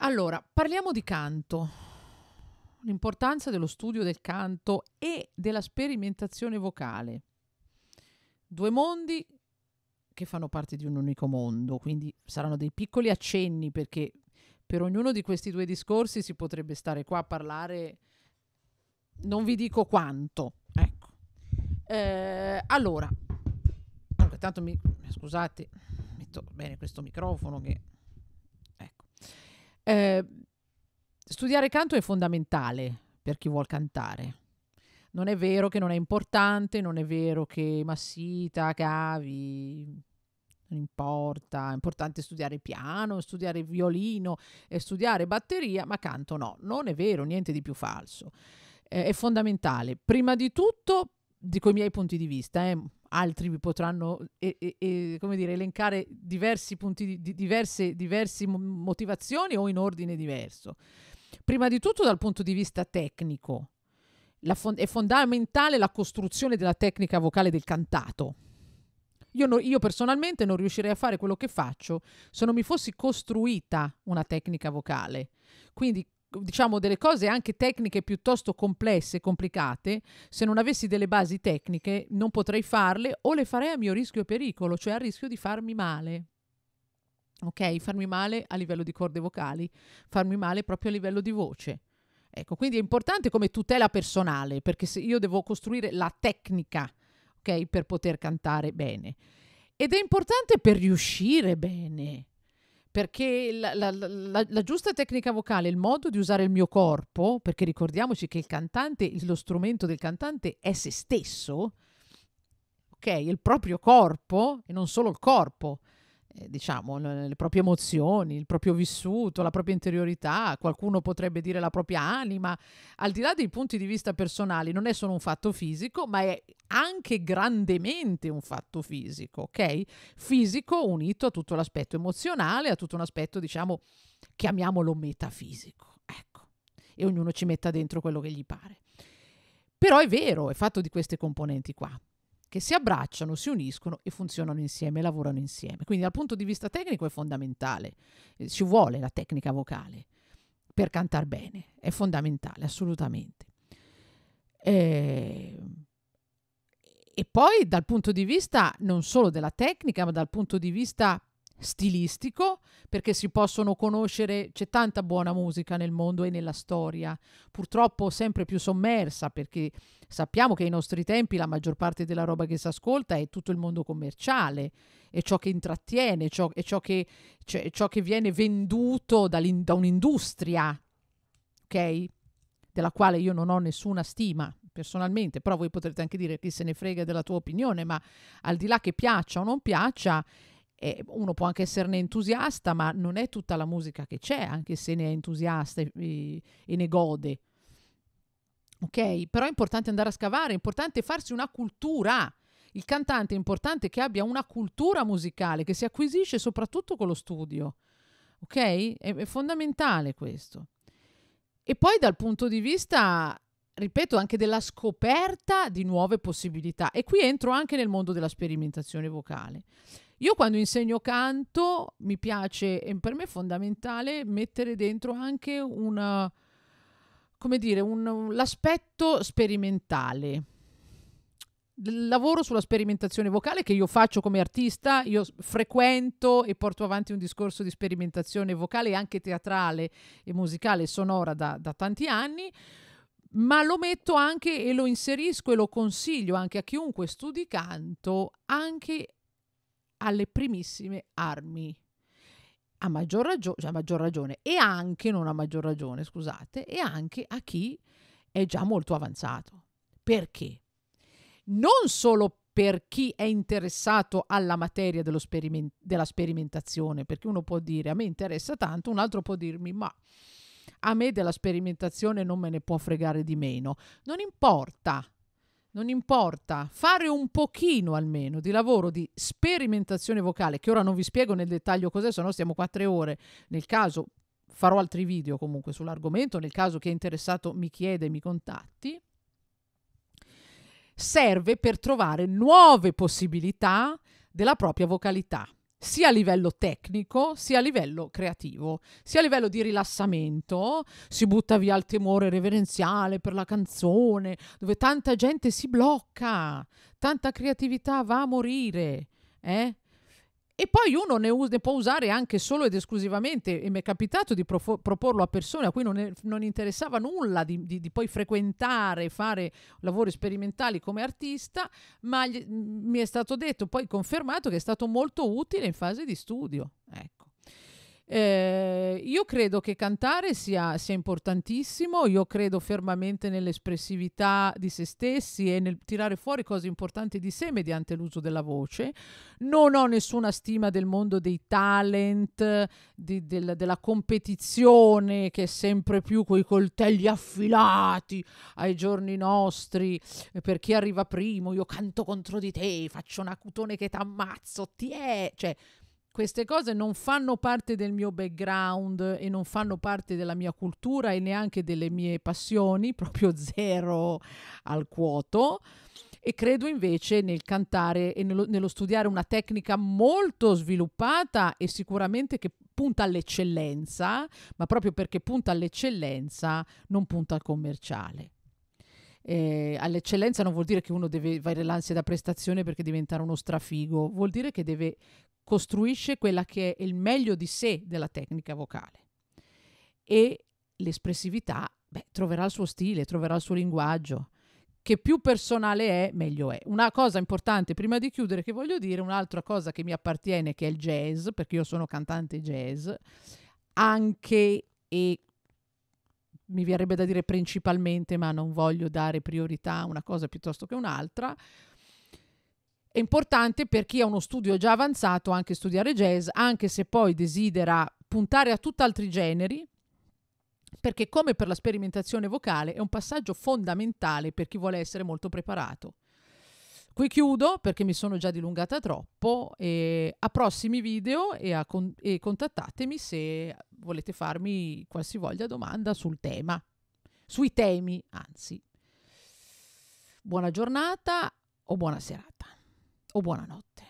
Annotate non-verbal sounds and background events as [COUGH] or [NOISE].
Allora, parliamo di canto, l'importanza dello studio del canto e della sperimentazione vocale. Due mondi che fanno parte di un unico mondo, quindi saranno dei piccoli accenni perché per ognuno di questi due discorsi si potrebbe stare qua a parlare, non vi dico quanto. Ecco. Eh, allora, intanto mi scusate, metto bene questo microfono che Ehm, studiare canto è fondamentale per chi vuol cantare. Non è vero che non è importante, non è vero che Massita, Cavi, non importa, è importante studiare piano, studiare violino, studiare batteria, ma canto no, non è vero, niente di più falso. Eh, è fondamentale, prima di tutto, dico i miei punti di vista, eh, altri vi potranno eh, eh, come dire, elencare diversi punti di, di diverse, diverse motivazioni o in ordine diverso. Prima di tutto dal punto di vista tecnico, fond- è fondamentale la costruzione della tecnica vocale del cantato. Io, no, io, personalmente non riuscirei a fare quello che faccio se non mi fossi costruita una tecnica vocale. Quindi diciamo delle cose anche tecniche piuttosto complesse, complicate, se non avessi delle basi tecniche non potrei farle o le farei a mio rischio e pericolo, cioè a rischio di farmi male. Ok, farmi male a livello di corde vocali, farmi male proprio a livello di voce. Ecco, quindi è importante come tutela personale, perché se io devo costruire la tecnica, ok, per poter cantare bene. Ed è importante per riuscire bene perché la, la, la, la, giusta tecnica vocale, il modo di usare il mio corpo, perché ricordiamoci che il cantante, lo strumento del cantante è se stesso, ok, il proprio corpo e non solo il corpo. Eh, diciamo, le, le proprie emozioni, il proprio vissuto, la propria interiorità, qualcuno potrebbe dire la propria anima, al di là dei punti di vista personali, non è solo un fatto fisico, ma è anche grandemente un fatto fisico, ok? Fisico unito a tutto l'aspetto emozionale, a tutto un aspetto, diciamo, chiamiamolo metafisico, ecco. E ognuno ci metta dentro quello che gli pare. Però è vero, è fatto di queste componenti qua che si abbracciano, si uniscono e funzionano insieme, lavorano insieme. Quindi dal punto di vista tecnico è fondamentale, eh, ci vuole la tecnica vocale per cantare bene, è fondamentale assolutamente. Eh, e poi dal punto di vista non solo della tecnica, ma dal punto di vista stilistico, perché si possono conoscere, c'è tanta buona musica nel mondo e nella storia, purtroppo sempre più sommersa, perché sappiamo che ai nostri tempi la maggior parte della roba che si ascolta è tutto il mondo commerciale, è ciò che intrattiene, ciò, è ciò che, cioè, è ciò che viene venduto da un'industria, ok? Della quale io non ho nessuna stima, personalmente, però voi potrete anche dire chi se ne frega della tua opinione, ma al di là che piaccia o non piaccia, e uno può anche esserne entusiasta, ma non è tutta la musica che c'è, anche se ne è entusiasta e, e, ne gode. Ok? Però è importante andare a scavare, è importante farsi una cultura. Il cantante è importante che abbia una cultura musicale che si acquisisce soprattutto con lo studio. Ok? È, è fondamentale questo. E poi dal punto di vista, ripeto, anche della scoperta di nuove possibilità. E qui entro anche nel mondo della sperimentazione vocale io quando insegno canto mi piace, e per me è fondamentale, mettere dentro anche una, come dire, un, l'aspetto sperimentale. Il lavoro sulla sperimentazione vocale che io faccio come artista, io frequento e porto avanti un discorso di sperimentazione vocale anche teatrale e musicale e sonora da, da tanti anni ma lo metto anche e lo inserisco e lo consiglio anche a chiunque studi canto, anche alle primissime armi. A maggior, ragio- cioè a maggior ragione, e anche, non a maggior ragione, scusate, e anche a chi è già molto avanzato. Perché? Non solo per chi è interessato alla materia speriment- della sperimentazione, perché uno può dire a me interessa tanto, un altro può dirmi ma a me della sperimentazione non me ne può fregare di meno. Non importa, non importa, fare un pochino almeno di lavoro di sperimentazione vocale, che ora non vi spiego nel dettaglio cos'è, se no stiamo qua tre ore, nel caso farò altri video comunque sull'argomento, nel caso chi è interessato mi chiede e mi contatti, serve per trovare nuove possibilità della propria vocalità sia a livello tecnico sia a livello creativo, sia a livello di rilassamento, si butta via il timore reverenziale per la canzone, dove tanta gente si blocca, tanta creatività va a morire, eh? e poi uno ne, us- ne, può usare anche solo ed esclusivamente, e mi è capitato di prof- proporlo a persone a cui non, è, non interessava nulla di, di, di, poi frequentare, fare lavori sperimentali come artista, ma gli, mi è stato detto, poi confermato, che è stato molto utile in fase di studio. Ecco. Eh, io credo che cantare sia, sia, importantissimo, io credo fermamente nell'espressività di se stessi e nel tirare fuori cose importanti di sé mediante l'uso della voce. Non ho nessuna stima del mondo dei talent, di, del, della competizione che è sempre più coi coltelli affilati ai giorni nostri eh, per chi arriva primo, io canto contro di te, faccio una cutone che t'ammazzo, ti è... Cioè, queste cose non fanno parte del mio background e non fanno parte della mia cultura e neanche delle mie passioni, [LAUGHS] proprio zero al quoto. E credo invece nel cantare e nello, nello studiare una tecnica molto sviluppata e sicuramente che punta all'eccellenza, ma proprio perché punta all'eccellenza non punta al commerciale eh, all'eccellenza non vuol dire che uno deve avere l'ansia da prestazione perché diventare uno strafigo, vuol dire che deve costruisce quella che è il meglio di sé della tecnica vocale. E l'espressività beh, troverà il suo stile, troverà il suo linguaggio. Che più personale è, meglio è. Una cosa importante prima di chiudere che voglio dire, un'altra cosa che mi appartiene, che è il jazz, perché io sono cantante jazz, anche e mi verrebbe da dire principalmente, ma non voglio dare priorità a una cosa piuttosto che un'altra. È importante per chi ha uno studio già avanzato anche studiare jazz, anche se poi desidera puntare a tutt'altri generi, perché come per la sperimentazione vocale è un passaggio fondamentale per chi vuole essere molto preparato. Qui chiudo perché mi sono già dilungata troppo e a prossimi video e, con- e contattatemi se volete farmi qualsivoglia domanda sul tema, sui temi, anzi. Buona giornata o buona serata o buonanotte.